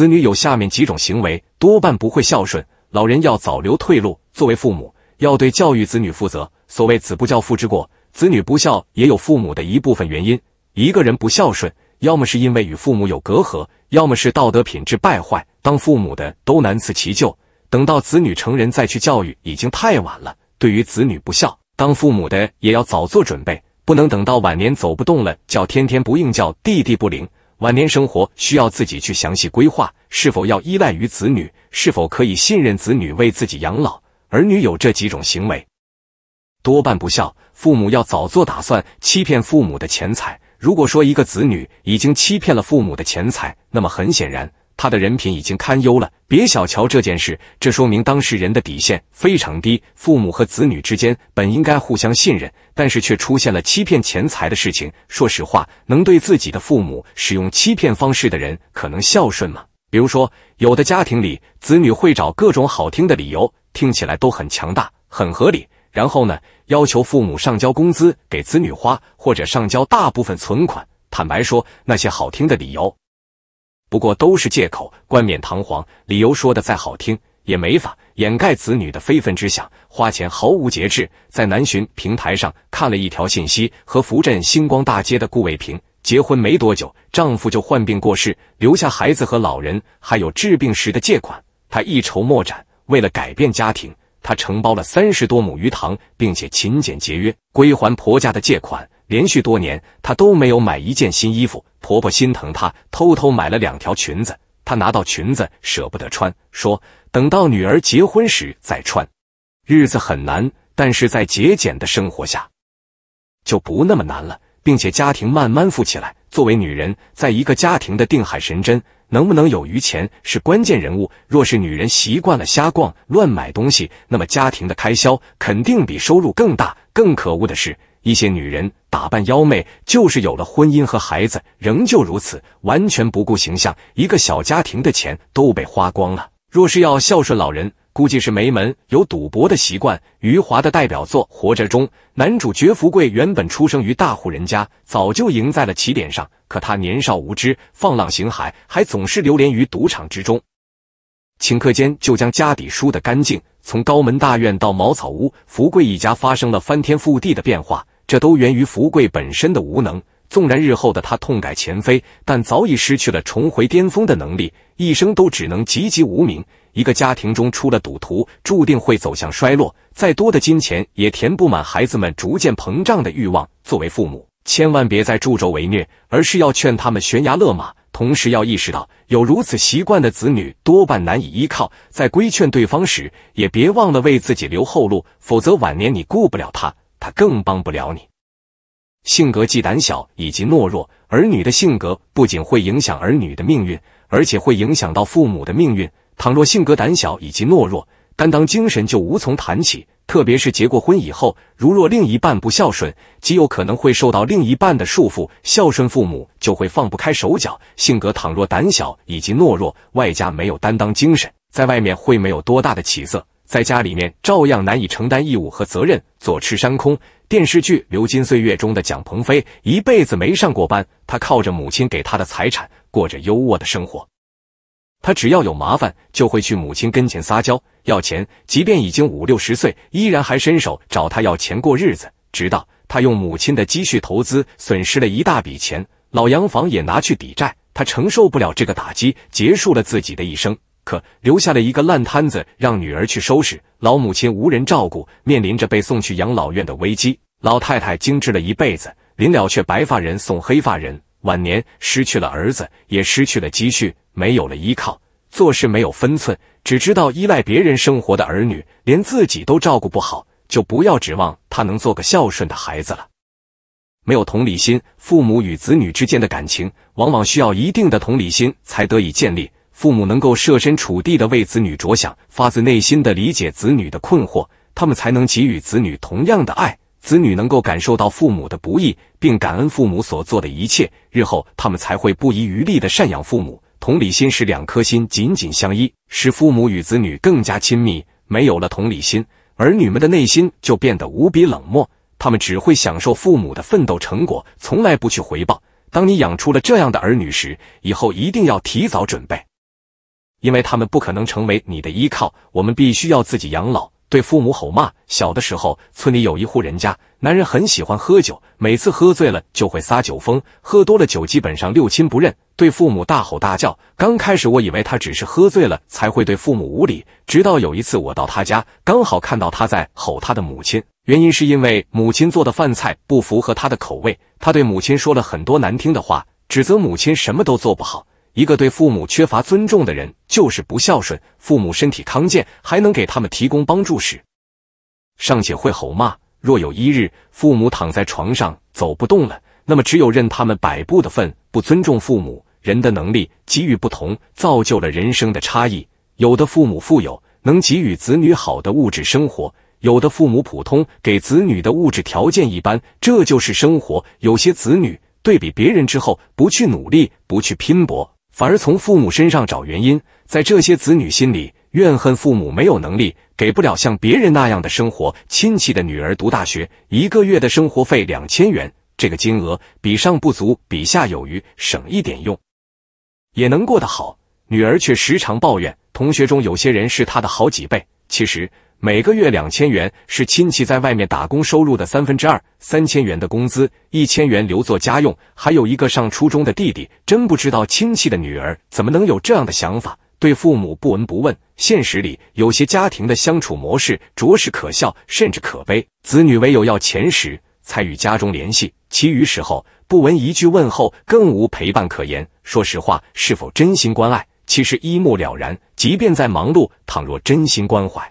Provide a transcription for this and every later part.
子女有下面几种行为，多半不会孝顺老人，要早留退路。作为父母，要对教育子女负责。所谓子不教，父之过。子女不孝，也有父母的一部分原因。一个人不孝顺，要么是因为与父母有隔阂，要么是道德品质败坏。当父母的都难辞其咎。等到子女成人再去教育，已经太晚了。对于子女不孝，当父母的也要早做准备，不能等到晚年走不动了，叫天天不应，叫地地不灵。晚年生活需要自己去详细规划，是否要依赖于子女，是否可以信任子女为自己养老？儿女有这几种行为，多半不孝。父母要早做打算，欺骗父母的钱财。如果说一个子女已经欺骗了父母的钱财，那么很显然。他的人品已经堪忧了，别小瞧这件事。这说明当事人的底线非常低。父母和子女之间本应该互相信任，但是却出现了欺骗钱财的事情。说实话，能对自己的父母使用欺骗方式的人，可能孝顺吗？比如说，有的家庭里，子女会找各种好听的理由，听起来都很强大、很合理。然后呢，要求父母上交工资给子女花，或者上交大部分存款。坦白说，那些好听的理由。不过都是借口，冠冕堂皇，理由说的再好听，也没法掩盖子女的非分之想，花钱毫无节制。在南浔平台上看了一条信息，和福镇星光大街的顾伟平结婚没多久，丈夫就患病过世，留下孩子和老人，还有治病时的借款，她一筹莫展。为了改变家庭，她承包了三十多亩鱼塘，并且勤俭节约，归还婆家的借款。连续多年，她都没有买一件新衣服。婆婆心疼她，偷偷买了两条裙子。她拿到裙子，舍不得穿，说等到女儿结婚时再穿。日子很难，但是在节俭的生活下就不那么难了，并且家庭慢慢富起来。作为女人，在一个家庭的定海神针，能不能有余钱是关键人物。若是女人习惯了瞎逛乱买东西，那么家庭的开销肯定比收入更大。更可恶的是。一些女人打扮妖媚，就是有了婚姻和孩子，仍旧如此，完全不顾形象。一个小家庭的钱都被花光了。若是要孝顺老人，估计是没门。有赌博的习惯。余华的代表作《活着》中，男主角福贵原本出生于大户人家，早就赢在了起点上。可他年少无知，放浪形骸，还总是流连于赌场之中，顷刻间就将家底输得干净。从高门大院到茅草屋，福贵一家发生了翻天覆地的变化。这都源于福贵本身的无能。纵然日后的他痛改前非，但早已失去了重回巅峰的能力，一生都只能籍籍无名。一个家庭中出了赌徒，注定会走向衰落。再多的金钱也填不满孩子们逐渐膨胀的欲望。作为父母，千万别再助纣为虐，而是要劝他们悬崖勒马。同时，要意识到有如此习惯的子女，多半难以依靠。在规劝对方时，也别忘了为自己留后路，否则晚年你顾不了他。他更帮不了你。性格既胆小以及懦弱，儿女的性格不仅会影响儿女的命运，而且会影响到父母的命运。倘若性格胆小以及懦弱，担当精神就无从谈起。特别是结过婚以后，如若另一半不孝顺，极有可能会受到另一半的束缚。孝顺父母就会放不开手脚。性格倘若胆小以及懦弱，外加没有担当精神，在外面会没有多大的起色。在家里面照样难以承担义务和责任，坐吃山空。电视剧《流金岁月》中的蒋鹏飞一辈子没上过班，他靠着母亲给他的财产过着优渥的生活。他只要有麻烦，就会去母亲跟前撒娇要钱，即便已经五六十岁，依然还伸手找他要钱过日子。直到他用母亲的积蓄投资，损失了一大笔钱，老洋房也拿去抵债，他承受不了这个打击，结束了自己的一生。可留下了一个烂摊子，让女儿去收拾。老母亲无人照顾，面临着被送去养老院的危机。老太太精致了一辈子，临了却白发人送黑发人。晚年失去了儿子，也失去了积蓄，没有了依靠。做事没有分寸，只知道依赖别人生活的儿女，连自己都照顾不好，就不要指望他能做个孝顺的孩子了。没有同理心，父母与子女之间的感情，往往需要一定的同理心才得以建立。父母能够设身处地的为子女着想，发自内心的理解子女的困惑，他们才能给予子女同样的爱。子女能够感受到父母的不易，并感恩父母所做的一切，日后他们才会不遗余力的赡养父母。同理心使两颗心紧紧相依，使父母与子女更加亲密。没有了同理心，儿女们的内心就变得无比冷漠，他们只会享受父母的奋斗成果，从来不去回报。当你养出了这样的儿女时，以后一定要提早准备。因为他们不可能成为你的依靠，我们必须要自己养老。对父母吼骂。小的时候，村里有一户人家，男人很喜欢喝酒，每次喝醉了就会撒酒疯，喝多了酒基本上六亲不认，对父母大吼大叫。刚开始我以为他只是喝醉了才会对父母无理，直到有一次我到他家，刚好看到他在吼他的母亲，原因是因为母亲做的饭菜不符合他的口味，他对母亲说了很多难听的话，指责母亲什么都做不好。一个对父母缺乏尊重的人，就是不孝顺。父母身体康健，还能给他们提供帮助时，尚且会吼骂；若有一日父母躺在床上走不动了，那么只有任他们摆布的份。不尊重父母，人的能力、机遇不同，造就了人生的差异。有的父母富有，能给予子女好的物质生活；有的父母普通，给子女的物质条件一般。这就是生活。有些子女对比别人之后，不去努力，不去拼搏。反而从父母身上找原因，在这些子女心里怨恨父母没有能力，给不了像别人那样的生活。亲戚的女儿读大学，一个月的生活费两千元，这个金额比上不足，比下有余，省一点用也能过得好。女儿却时常抱怨，同学中有些人是他的好几倍。其实。每个月两千元是亲戚在外面打工收入的三分之二，三千元的工资，一千元留作家用，还有一个上初中的弟弟，真不知道亲戚的女儿怎么能有这样的想法，对父母不闻不问。现实里有些家庭的相处模式着实可笑，甚至可悲。子女唯有要钱时才与家中联系，其余时候不闻一句问候，更无陪伴可言。说实话，是否真心关爱，其实一目了然。即便在忙碌，倘若真心关怀。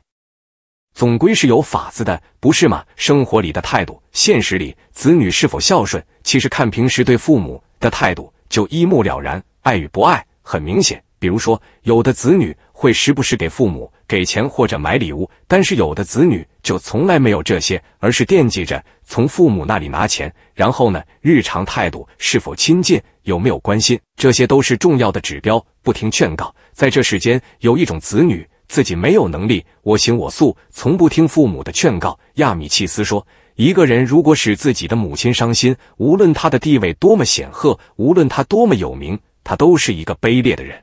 总归是有法子的，不是吗？生活里的态度，现实里，子女是否孝顺，其实看平时对父母的态度就一目了然，爱与不爱很明显。比如说，有的子女会时不时给父母给钱或者买礼物，但是有的子女就从来没有这些，而是惦记着从父母那里拿钱。然后呢，日常态度是否亲近，有没有关心，这些都是重要的指标。不听劝告，在这世间有一种子女。自己没有能力，我行我素，从不听父母的劝告。亚米契斯说，一个人如果使自己的母亲伤心，无论他的地位多么显赫，无论他多么有名，他都是一个卑劣的人。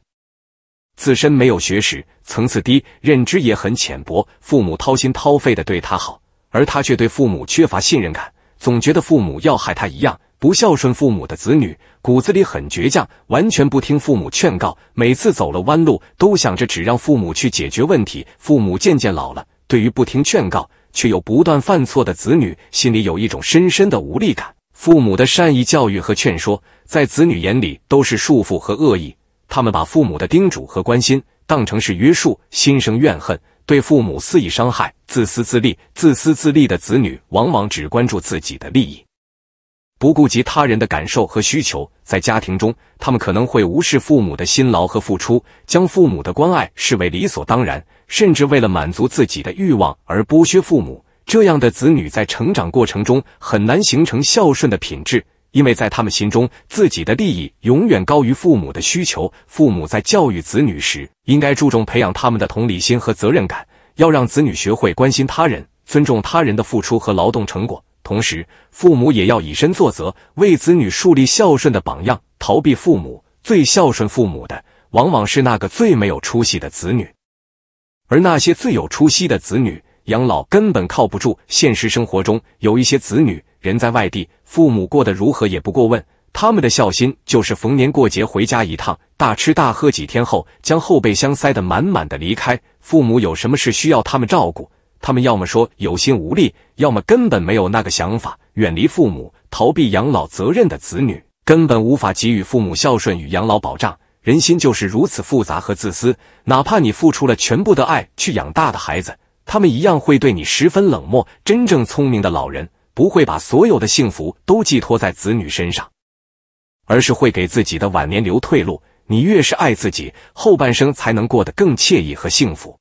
自身没有学识，层次低，认知也很浅薄。父母掏心掏肺的对他好，而他却对父母缺乏信任感，总觉得父母要害他一样。不孝顺父母的子女，骨子里很倔强，完全不听父母劝告。每次走了弯路，都想着只让父母去解决问题。父母渐渐老了，对于不听劝告却又不断犯错的子女，心里有一种深深的无力感。父母的善意教育和劝说，在子女眼里都是束缚和恶意。他们把父母的叮嘱和关心当成是约束，心生怨恨，对父母肆意伤害。自私自利、自私自利的子女，往往只关注自己的利益。不顾及他人的感受和需求，在家庭中，他们可能会无视父母的辛劳和付出，将父母的关爱视为理所当然，甚至为了满足自己的欲望而剥削父母。这样的子女在成长过程中很难形成孝顺的品质，因为在他们心中，自己的利益永远高于父母的需求。父母在教育子女时，应该注重培养他们的同理心和责任感，要让子女学会关心他人，尊重他人的付出和劳动成果。同时，父母也要以身作则，为子女树立孝顺的榜样。逃避父母，最孝顺父母的，往往是那个最没有出息的子女；而那些最有出息的子女，养老根本靠不住。现实生活中，有一些子女人在外地，父母过得如何也不过问，他们的孝心就是逢年过节回家一趟，大吃大喝几天后，将后备箱塞得满满的离开。父母有什么事需要他们照顾？他们要么说有心无力，要么根本没有那个想法。远离父母、逃避养老责任的子女，根本无法给予父母孝顺与养老保障。人心就是如此复杂和自私，哪怕你付出了全部的爱去养大的孩子，他们一样会对你十分冷漠。真正聪明的老人，不会把所有的幸福都寄托在子女身上，而是会给自己的晚年留退路。你越是爱自己，后半生才能过得更惬意和幸福。